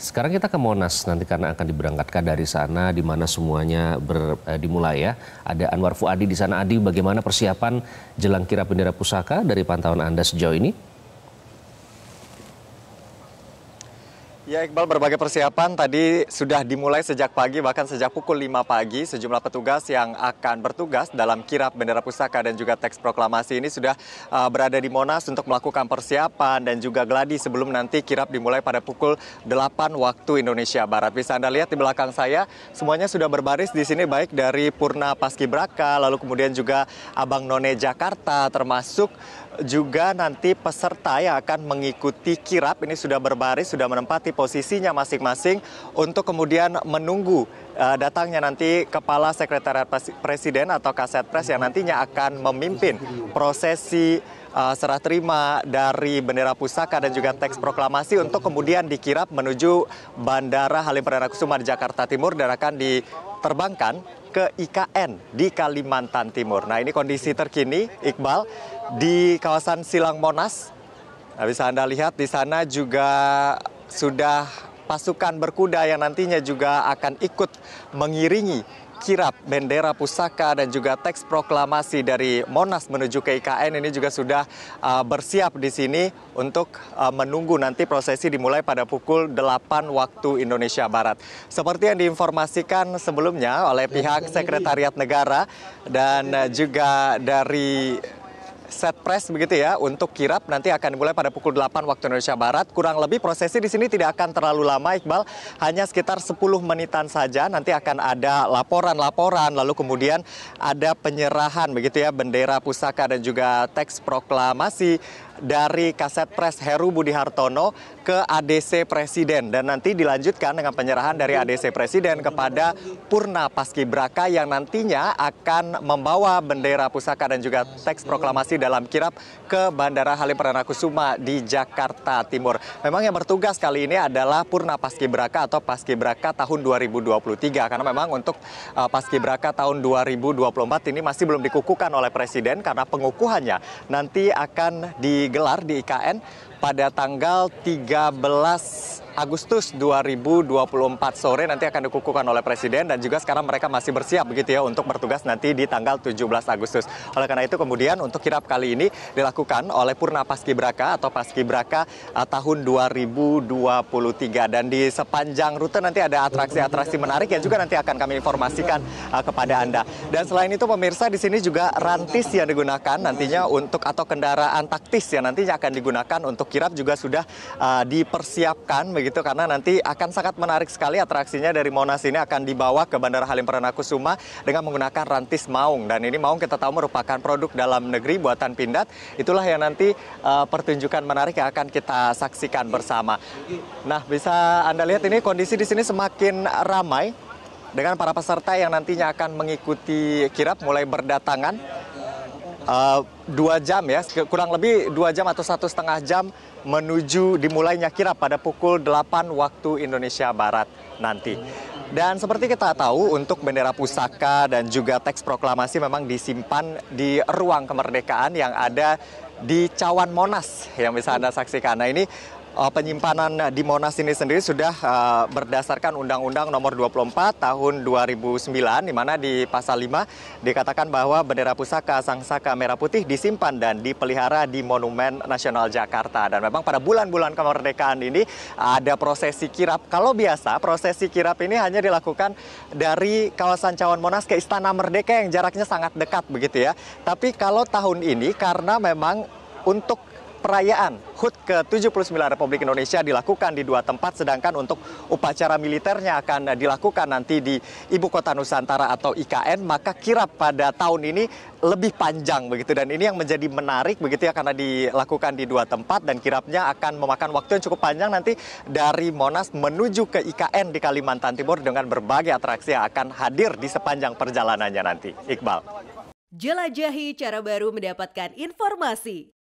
Sekarang kita ke Monas nanti karena akan diberangkatkan dari sana di mana semuanya ber, eh, dimulai ya. Ada Anwar Fuadi di sana. Adi, bagaimana persiapan jelang kira bendera pusaka dari pantauan Anda sejauh ini? Ya Iqbal, berbagai persiapan tadi sudah dimulai sejak pagi, bahkan sejak pukul 5 pagi. Sejumlah petugas yang akan bertugas dalam kirap bendera pusaka dan juga teks proklamasi ini sudah uh, berada di Monas untuk melakukan persiapan dan juga gladi sebelum nanti kirap dimulai pada pukul 8 waktu Indonesia Barat. Bisa Anda lihat di belakang saya, semuanya sudah berbaris di sini baik dari Purna Paskibraka, lalu kemudian juga Abang None Jakarta, termasuk juga nanti peserta yang akan mengikuti kirap ini sudah berbaris, sudah menempati posisinya masing-masing untuk kemudian menunggu eh, datangnya nanti Kepala Sekretariat Presiden atau Kaset Pres yang nantinya akan memimpin prosesi eh, serah terima dari bendera pusaka dan juga teks proklamasi untuk kemudian dikirap menuju Bandara Halim Perdana Kusuma di Jakarta Timur dan akan di terbangkan ke IKN di Kalimantan Timur. Nah ini kondisi terkini Iqbal di kawasan Silang Monas. Nah, bisa Anda lihat di sana juga sudah pasukan berkuda yang nantinya juga akan ikut mengiringi kirap bendera pusaka dan juga teks proklamasi dari Monas menuju ke IKN ini juga sudah uh, bersiap di sini untuk uh, menunggu nanti prosesi dimulai pada pukul 8 waktu Indonesia Barat. Seperti yang diinformasikan sebelumnya oleh pihak Sekretariat Negara dan uh, juga dari set press begitu ya untuk kirap nanti akan dimulai pada pukul 8 waktu Indonesia Barat. Kurang lebih prosesi di sini tidak akan terlalu lama Iqbal, hanya sekitar 10 menitan saja. Nanti akan ada laporan-laporan lalu kemudian ada penyerahan begitu ya bendera pusaka dan juga teks proklamasi dari kaset pres Heru Budi Hartono ke ADC Presiden dan nanti dilanjutkan dengan penyerahan dari ADC Presiden kepada Purna Paskibraka yang nantinya akan membawa bendera pusaka dan juga teks proklamasi dalam kirap ke Bandara Halim Perdana Kusuma di Jakarta Timur. Memang yang bertugas kali ini adalah Purna Paskibraka atau Paskibraka tahun 2023 karena memang untuk uh, Paskibraka tahun 2024 ini masih belum dikukuhkan oleh Presiden karena pengukuhannya nanti akan di digelar di IKN pada tanggal 13 Agustus 2024 sore nanti akan dikukuhkan oleh Presiden dan juga sekarang mereka masih bersiap begitu ya untuk bertugas nanti di tanggal 17 Agustus. Oleh karena itu kemudian untuk kirap kali ini dilakukan oleh Purna Paskibraka atau Paskibraka uh, eh, tahun 2023 dan di sepanjang rute nanti ada atraksi-atraksi menarik yang juga nanti akan kami informasikan uh, kepada Anda. Dan selain itu pemirsa di sini juga rantis yang digunakan nantinya untuk atau kendaraan taktis yang nantinya akan digunakan untuk kirap juga sudah uh, dipersiapkan begitu karena nanti akan sangat menarik sekali atraksinya dari Monas ini akan dibawa ke Bandara Halim Perdanakusuma dengan menggunakan rantis maung dan ini maung kita tahu merupakan produk dalam negeri buatan Pindad. Itulah yang nanti uh, pertunjukan menarik yang akan kita saksikan bersama. Nah, bisa Anda lihat ini kondisi di sini semakin ramai dengan para peserta yang nantinya akan mengikuti kirap mulai berdatangan Eh, dua jam ya, kurang lebih dua jam atau satu setengah jam menuju dimulainya kirap pada pukul 8 waktu Indonesia Barat nanti. Dan seperti kita tahu untuk bendera pusaka dan juga teks proklamasi memang disimpan di ruang kemerdekaan yang ada di Cawan Monas yang bisa Anda saksikan. Nah ini Eh, penyimpanan di Monas ini sendiri sudah eh, berdasarkan Undang-Undang Nomor 24 Tahun 2009 di mana di pasal 5 dikatakan bahwa bendera pusaka sangsaka merah putih disimpan dan dipelihara di Monumen Nasional Jakarta dan memang pada bulan-bulan kemerdekaan ini ada prosesi kirap. Kalau biasa prosesi kirap ini hanya dilakukan dari kawasan Cawan Monas ke Istana Merdeka yang jaraknya sangat dekat begitu ya. Tapi kalau tahun ini karena memang untuk perayaan HUT ke-79 Republik Indonesia dilakukan di dua tempat sedangkan untuk upacara militernya akan dilakukan nanti di Ibu Kota Nusantara atau IKN maka kirap pada tahun ini lebih panjang begitu dan ini yang menjadi menarik begitu ya karena dilakukan di dua tempat dan kirapnya akan memakan waktu yang cukup panjang nanti dari Monas menuju ke IKN di Kalimantan Timur dengan berbagai atraksi yang akan hadir di sepanjang perjalanannya nanti. Iqbal. Jelajahi cara baru mendapatkan informasi.